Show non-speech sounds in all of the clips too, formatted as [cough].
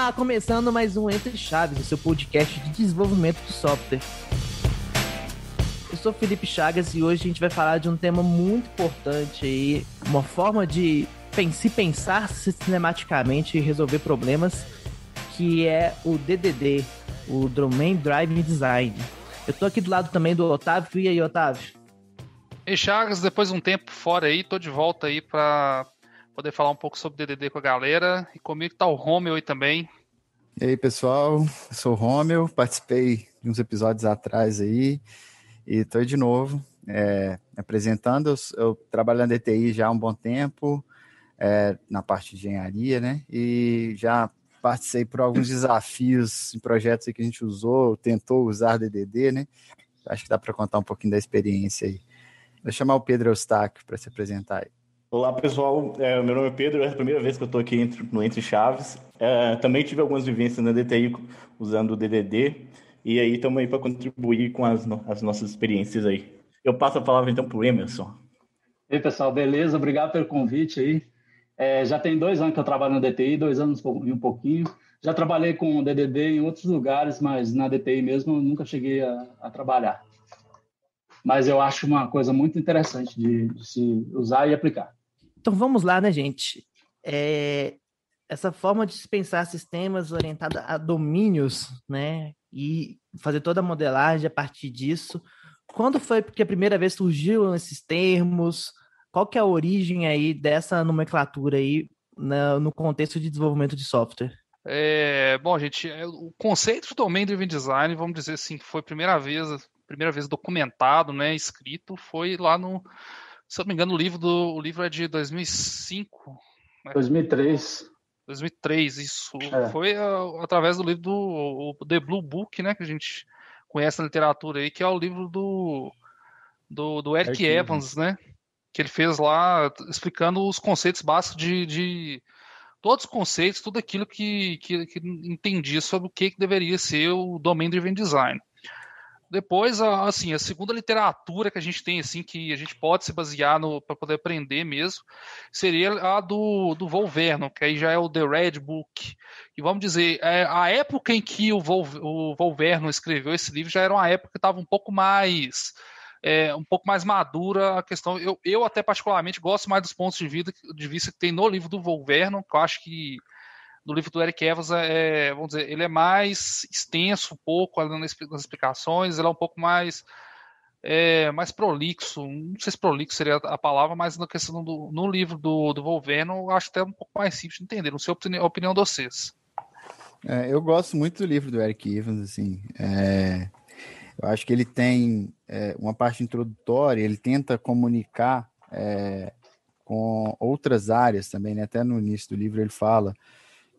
Está começando mais um Entre Chaves, o seu podcast de desenvolvimento de software. Eu sou Felipe Chagas e hoje a gente vai falar de um tema muito importante aí, uma forma de se pensar sistematicamente e resolver problemas, que é o DDD, o Domain Drive Design. Eu tô aqui do lado também do Otávio. E aí, Otávio? Ei, Chagas, depois de um tempo fora aí, tô de volta aí para poder falar um pouco sobre DDD com a galera. E comigo está o Romeu aí também. E aí, pessoal, eu sou o Romeu, participei de uns episódios atrás aí e estou de novo é, apresentando. Eu, eu trabalho na DTI já há um bom tempo, é, na parte de engenharia, né? E já participei por alguns desafios em projetos que a gente usou, tentou usar DDD, né? Acho que dá para contar um pouquinho da experiência aí. Vou chamar o Pedro Eustáquio para se apresentar aí. Olá, pessoal. É, meu nome é Pedro. É a primeira vez que eu estou aqui entre, no Entre Chaves. É, também tive algumas vivências na DTI usando o DDD. E aí estamos aí para contribuir com as, as, nossas experiências aí. Eu passo a palavra então para o Emerson. Ei, pessoal. Beleza? Obrigado pelo convite aí. É, já tem dois anos que eu trabalho na DTI, dois anos e um pouquinho. Já trabalhei com o DDD em outros lugares, mas na DTI mesmo eu nunca cheguei a, a trabalhar. Mas eu acho uma coisa muito interessante de, de se usar e aplicar. Então vamos lá, né, gente? É, essa forma de pensar sistemas orientada a domínios, né? E fazer toda a modelagem a partir disso. Quando foi que a primeira vez surgiram esses termos? Qual que é a origem aí dessa nomenclatura aí no contexto de desenvolvimento de software? É, bom, gente, é, o conceito de domain driven design, vamos dizer assim, que foi a primeira vez, primeira vez documentado, né, escrito, foi lá no se eu não me engano, o livro, do, o livro é de 2005. Né? 2003. 2003, isso. É. Foi uh, através do livro do o, The Blue Book, né? Que a gente conhece na literatura aí, que é o livro do, do, do Eric, Eric Evans, né? Que ele fez lá explicando os conceitos básicos de, de todos os conceitos, tudo aquilo que, que, que entendia sobre o que, que deveria ser o Domain Driven Design. Depois, assim, a segunda literatura que a gente tem, assim, que a gente pode se basear para poder aprender mesmo, seria a do, do Volverno, que aí já é o The Red Book. E vamos dizer, é, a época em que o, Vol, o Volverno escreveu esse livro já era uma época que estava um pouco mais. É, um pouco mais madura a questão. Eu, eu até particularmente gosto mais dos pontos de, vida, de vista que tem no livro do Volverno, que eu acho que do livro do Eric Evans, é, é, vamos dizer, ele é mais extenso um pouco nas explicações, ele é um pouco mais é, mais prolixo, não sei se prolixo seria a palavra, mas na questão do no livro do, do Volveno, eu acho até um pouco mais simples de entender, não sei a opinião, a opinião de vocês. É, eu gosto muito do livro do Eric Evans, assim, é, eu acho que ele tem é, uma parte introdutória, ele tenta comunicar é, com outras áreas também, né? até no início do livro ele fala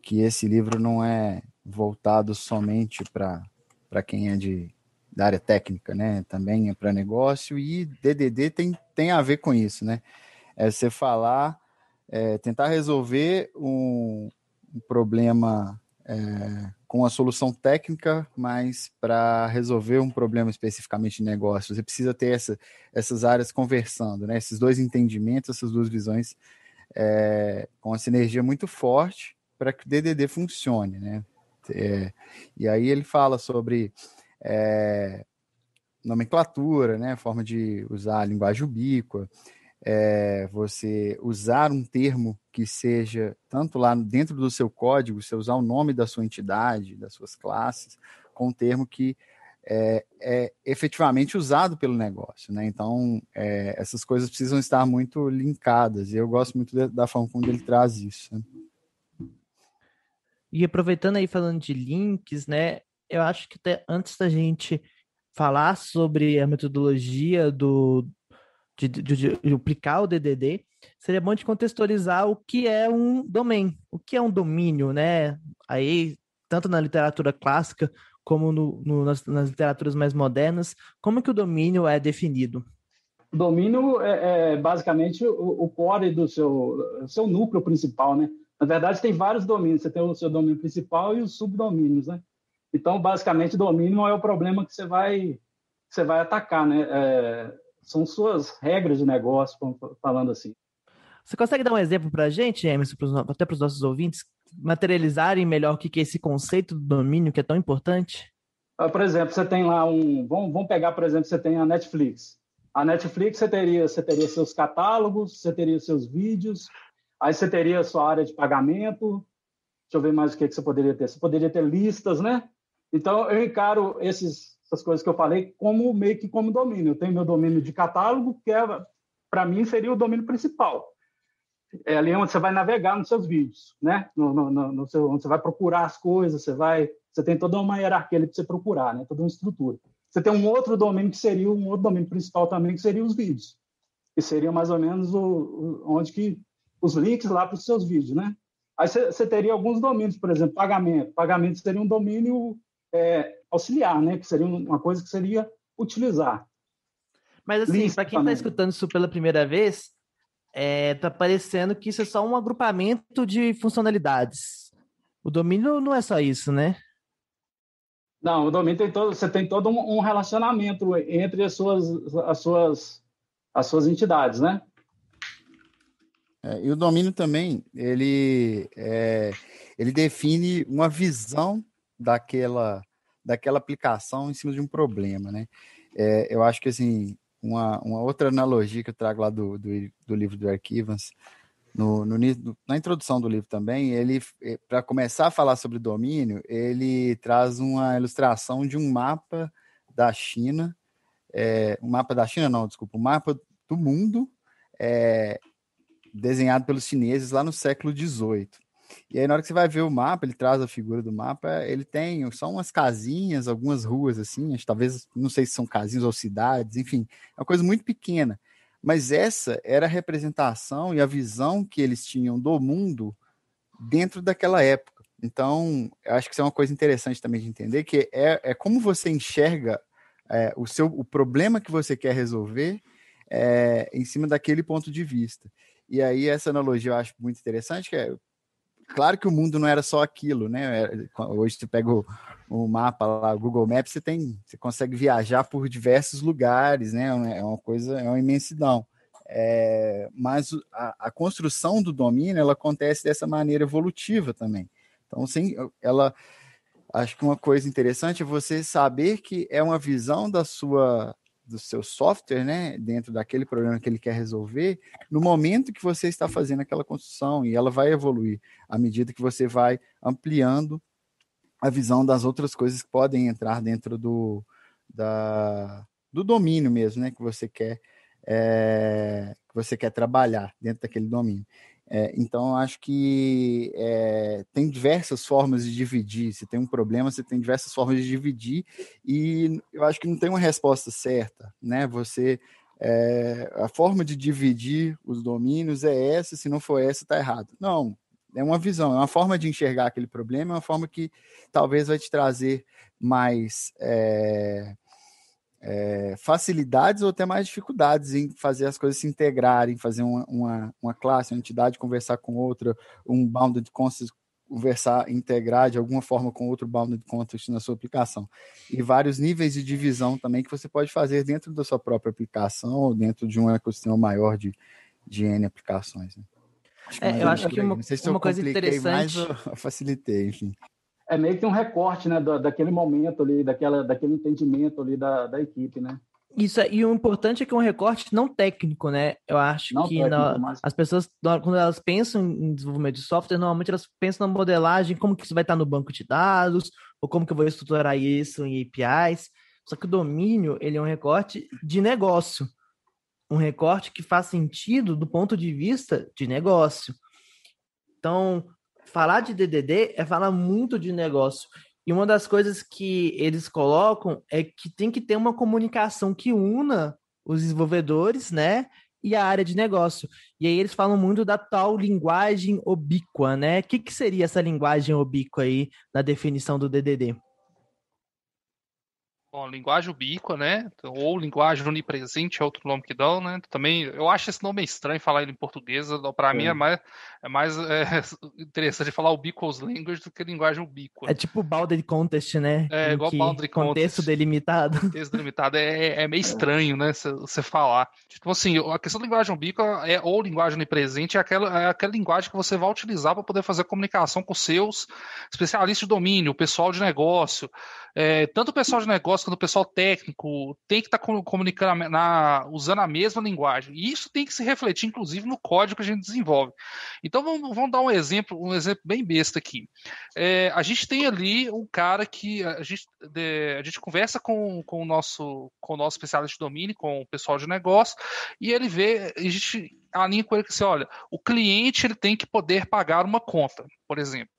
que esse livro não é voltado somente para quem é de, da área técnica, né? Também é para negócio e DDD tem, tem a ver com isso, né? É você falar, é, tentar resolver um, um problema é, com a solução técnica, mas para resolver um problema especificamente de negócio, você precisa ter essa, essas áreas conversando, né? Esses dois entendimentos, essas duas visões é, com a sinergia muito forte para que o DDD funcione, né? É, e aí ele fala sobre é, nomenclatura, né? Forma de usar a linguagem ubíqua, é, você usar um termo que seja tanto lá dentro do seu código, você usar o nome da sua entidade, das suas classes, com um termo que é, é, efetivamente usado pelo negócio, né? Então, é, essas coisas precisam estar muito linkadas, e eu gosto muito da, forma como ele traz isso. Né? E aproveitando aí falando de links, né? Eu acho que até antes da gente falar sobre a metodologia do de, de, de, de aplicar o DDD, seria bom de contextualizar o que é um domain, o que é um domínio, né? Aí tanto na literatura clássica como no, no, nas, nas, literaturas mais modernas, como que o domínio é definido? Domínio é, é basicamente o, o core do seu, seu núcleo principal, né? Na verdade, tem vários domínios. Você tem o seu domínio principal e os subdomínios, né? Então, basicamente, domínio é o problema que você vai, você vai atacar, né? É, são suas regras de negócio, falando assim. Você consegue dar um exemplo para a gente, Emerson, até para os nossos ouvintes, materializarem melhor o que é esse conceito do domínio que é tão importante? Ah, por exemplo, você tem lá um. Vamos, vamos pegar, por exemplo, você tem a Netflix. A Netflix você teria, você teria seus catálogos, você teria seus vídeos, Aí você teria a sua área de pagamento. Deixa eu ver mais o que, que você poderia ter. Você poderia ter listas, né? Então, eu encaro esses, essas coisas que eu falei como meio que como domínio. Eu tenho meu domínio de catálogo, que é, para mim seria o domínio principal. É ali onde você vai navegar nos seus vídeos, né? No, no, no seu, onde você vai procurar as coisas, você vai, você tem toda uma hierarquia ali para você procurar, né? Toda uma estrutura. Você tem um outro domínio que seria um outro domínio principal também, que seria os vídeos, que seria mais ou menos o, o onde que os links lá para os seus vídeos, né? Aí você teria alguns domínios, por exemplo, pagamento. Pagamento seria um domínio é, auxiliar, né? Que seria uma coisa que seria utilizar. Mas assim, para quem está escutando isso pela primeira vez, é, tá parecendo que isso é só um agrupamento de funcionalidades. O domínio não é só isso, né? Não, o domínio tem todo, você tem todo um, um relacionamento entre as suas, as suas, as suas entidades, né? É, e o domínio também, ele, é, ele define uma visão daquela, daquela aplicação em cima de um problema, né? É, eu acho que, assim, uma, uma outra analogia que eu trago lá do, do, do livro do Arquivans, no, no, na introdução do livro também, ele, é, para começar a falar sobre domínio, ele traz uma ilustração de um mapa da China, é, um mapa da China não, desculpa, um mapa do mundo, é, desenhado pelos chineses lá no século XVIII. E aí, na hora que você vai ver o mapa, ele traz a figura do mapa, ele tem só umas casinhas, algumas ruas assim, talvez, não sei se são casinhas ou cidades, enfim, é uma coisa muito pequena. Mas essa era a representação e a visão que eles tinham do mundo dentro daquela época. Então, eu acho que isso é uma coisa interessante também de entender, que é, é como você enxerga é, o, seu, o problema que você quer resolver é, em cima daquele ponto de vista. E aí essa analogia eu acho muito interessante, que é claro que o mundo não era só aquilo, né? É, hoje você pega o, o mapa lá, o Google Maps, você tem, você consegue viajar por diversos lugares, né? É uma é coisa, é uma imensidão. É, mas a, a, construção do domínio ela acontece dessa maneira evolutiva também. Então, sim, ela acho que uma coisa interessante é você saber que é uma visão da sua do seu software, né, dentro daquele problema que ele quer resolver, no momento que você está fazendo aquela construção e ela vai evoluir à medida que você vai ampliando a visão das outras coisas que podem entrar dentro do, da, do domínio mesmo, né, que você quer é, que você quer trabalhar dentro daquele domínio. É, então, acho que é, tem diversas formas de dividir. Se tem um problema, você tem diversas formas de dividir, e eu acho que não tem uma resposta certa. Né? Você é, a forma de dividir os domínios é essa, se não for essa, está errado. Não, é uma visão, é uma forma de enxergar aquele problema, é uma forma que talvez vai te trazer mais é, é, facilidades ou até mais dificuldades em fazer as coisas se integrarem, fazer uma, uma, uma classe, uma entidade conversar com outra, um bounded context conversar, integrar de alguma forma com outro bounded context na sua aplicação. E vários níveis de divisão também que você pode fazer dentro da sua própria aplicação ou dentro de um ecossistema maior de, de N aplicações. Né? Acho é, eu acho que uma, se uma coisa interessante. Mais, [laughs] facilitei, enfim é meio que um recorte né, da, daquele momento ali, daquela, daquele entendimento ali da, da equipe, né? Isso, e o importante é que é um recorte não técnico, né? Eu acho não que técnico, na, mas... as pessoas, quando elas pensam em desenvolvimento de software, normalmente elas pensam na modelagem, como que isso vai estar no banco de dados, ou como que eu vou estruturar isso em APIs. Só que o domínio, ele é um recorte de negócio. Um recorte que faz sentido do ponto de vista de negócio. Então, falar de DDD é falar muito de negócio. E uma das coisas que eles colocam é que tem que ter uma comunicação que una os desenvolvedores, né? E a área de negócio. E aí eles falam muito da tal linguagem obíqua, né? O que, que seria essa linguagem obíqua aí na definição do DDD? Bom, linguagem ubíqua, né? Então, ou linguagem onipresente é outro nome que dão, né? Também, eu acho esse nome estranho falar ele em português. Para é. mim é mais, é mais é, [laughs] interessante falar ubiquous language do que linguagem ubíqua. É tipo boundary contest, né? É, em igual boundary de contest. [laughs] Contexto delimitado. Contexto é, delimitado é, é meio estranho, né? Você falar. Tipo assim, a questão da linguagem ubíqua é, ou linguagem onipresente é aquela, é aquela linguagem que você vai utilizar para poder fazer comunicação com seus especialistas de domínio, pessoal de negócio. É, tanto o pessoal de negócio negócio do pessoal técnico, tem que estar tá comunicando, na, usando a mesma linguagem. E isso tem que se refletir, inclusive, no código que a gente desenvolve. Então, vamos, vamos dar um exemplo, um exemplo bem besta aqui. É, a gente tem ali um cara que a gente, de, é, a gente conversa com, com, o nosso, com o nosso especialista de domínio, com o pessoal de negócio, e ele vê, a gente alinha com ele que assim, olha, o cliente ele tem que poder pagar uma conta, por exemplo.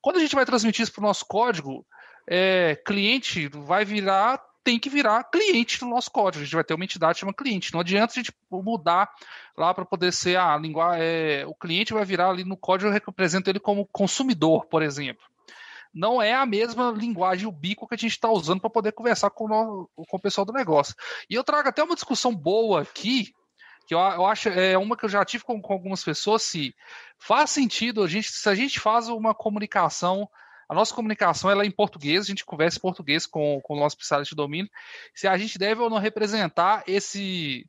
Quando a gente vai transmitir isso para o nosso código, é, cliente vai virar, tem que virar cliente do nosso código. A gente vai ter uma entidade chamada cliente. Não adianta a gente mudar lá para poder ser ah, a linguagem. É, o cliente vai virar ali no código, eu represento ele como consumidor, por exemplo não é a mesma linguagem, o bico que a gente está usando para poder conversar com o, com o, pessoal do negócio. E eu trago até uma discussão boa aqui, que eu, eu acho é uma que eu já tive com, com, algumas pessoas, se faz sentido a gente, se a gente faz uma comunicação a nossa comunicação ela é em português, a gente conversa em português com, com o nosso especialista de domínio, se a gente deve ou não representar esse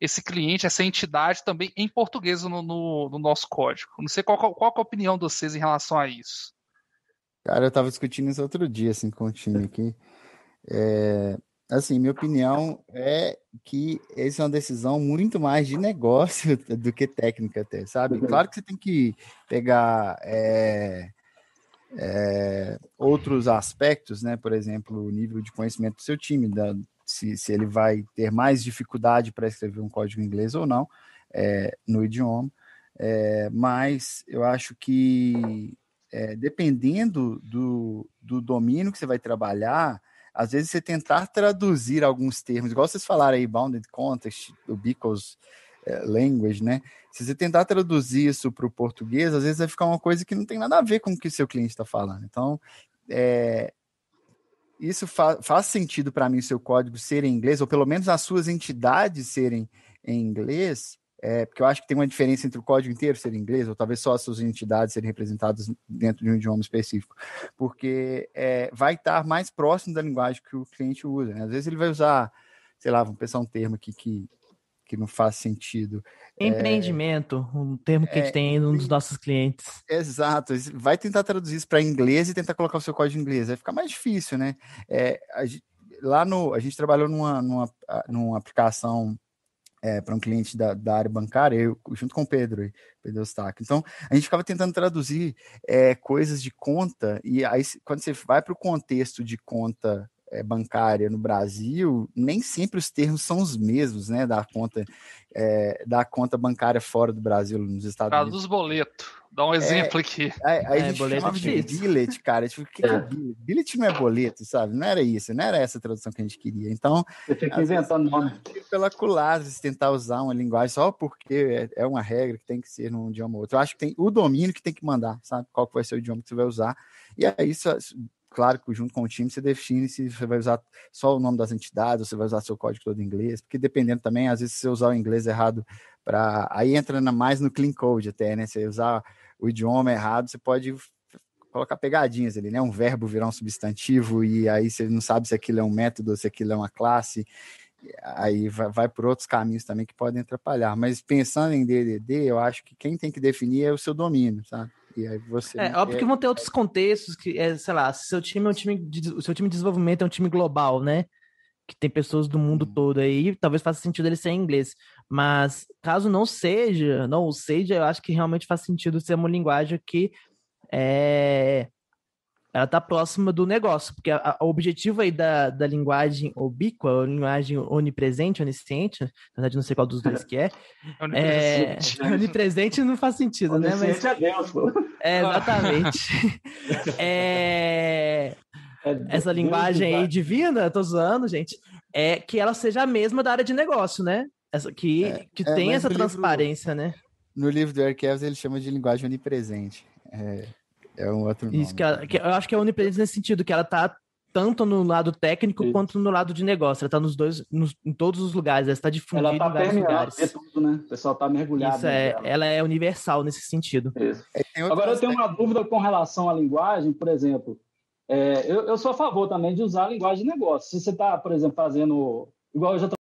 esse cliente, essa entidade também em português no, no, no nosso código. Não sei qual, qual, é a opinião de vocês em relação a isso. Cara, eu estava discutindo isso outro dia, assim, com o time aqui. É, assim, minha opinião é que essa é uma decisão muito mais de negócio [laughs] do que técnica, até, sabe? Uhum. Claro que você tem que pegar é, é, outros aspectos, né? Por exemplo, o nível de conhecimento do seu time, da, se, se ele vai ter mais dificuldade para escrever um código em inglês ou não é, no idioma. É, mas eu acho que é, dependendo do, do domínio que você vai trabalhar, às vezes você tentar traduzir alguns termos, igual vocês falaram aí, bounded context, o Beacles, eh, language, né? Se você tentar traduzir isso para o português, às vezes vai ficar uma coisa que não tem nada a ver com o que o seu cliente está falando. Então, é, isso fa faz sentido para mim o seu código ser em inglês, ou pelo menos as suas entidades serem em inglês, é, porque eu acho que tem uma diferença entre o código inteiro ser em inglês, ou talvez só as suas entidades serem representadas dentro de um idioma específico, porque é, vai estar tá mais próximo da linguagem que o cliente usa. Né? Às vezes ele vai usar, sei lá, vamos pensar um termo aqui que que não faz sentido. É, Empreendimento, é, um termo que é, a gente tem um dos nossos clientes. Exato, vai tentar traduzir isso para inglês e tentar colocar o seu código em inglês, vai ficar mais difícil, né? É, a, lá no, a gente trabalhou numa, numa, numa aplicação é, para um cliente da, da, área bancária, eu junto com o Pedro, Pedro Eustáquio. Então, a gente ficava tentando traduzir é, coisas de conta, e aí quando você vai para o contexto de conta é, bancária no Brasil, nem sempre os termos são os mesmos, né? Da conta, é, da conta bancária fora do Brasil, nos Estados Unidos. dos boletos Dá um exemplo é, aqui. É, aí, aí é, a gente boleto é de billet, cara. Tipo, que é. é. billet? Billet não é boleto, sabe? Não era isso, não era essa a tradução que a gente queria. Então. Você tem que inventar nome. Pela culada, tentar usar uma linguagem só porque é, é, uma regra que tem que ser num idioma ou outro. Eu acho que tem o domínio que tem que mandar, sabe? Qual que vai ser o idioma que você vai usar. E aí, isso claro que junto com o time você define se você vai usar só o nome das entidades, ou você vai usar seu código todo em inglês, porque dependendo também, às vezes se você usar o inglês errado para aí entra mais no clean code até, né? Você usar o idioma errado, você pode colocar pegadinhas ali, né? Um verbo virar um substantivo e aí você não sabe se aquilo é um método, se aquilo é uma classe. Aí vai, vai por outros caminhos também que podem atrapalhar. Mas pensando em DDD, eu acho que quem tem que definir é o seu domínio, sabe? E aí você. É, óbvio que vão ter outros contextos que, é, sei lá, seu time é um time o seu time de desenvolvimento é um time global, né? Que tem pessoas do mundo hum. todo aí, talvez faça sentido ele ser em inglês. Mas caso não seja, não seja, eu acho que realmente faz sentido ser uma linguagem que é, ela está próxima do negócio, porque o objetivo aí da, da linguagem obíqua a linguagem onipresente, onisciente, na verdade não sei qual dos dois é. que é. é onipresente. É, onipresente não faz sentido, né? Mas, é Deus, pô. É, exatamente. [laughs] É, é, essa né? linguagem aí divina, eu tô zoando, gente, é que ela seja a mesma da área de negócio, né? Essa, que é, que tem essa transparência, livro, né? No livro do Aircraft ele chama de linguagem onipresente. É... É um outro Isso que, ela, né? que eu acho que é onipresente nesse sentido, que ela tá tanto no lado técnico Isso. quanto no lado de negócio. Ela tá nos dois, nos, em todos os lugares, ela está difundida ela tá em vários lugares. É tudo, né? O pessoal tá mergulhado. Isso é, ela. ela é universal nesse sentido. É, Agora eu tenho uma dúvida com relação à linguagem, por exemplo. É, eu, eu sou a favor também de usar a linguagem de negócio. Se você está, por exemplo, fazendo. Igual eu já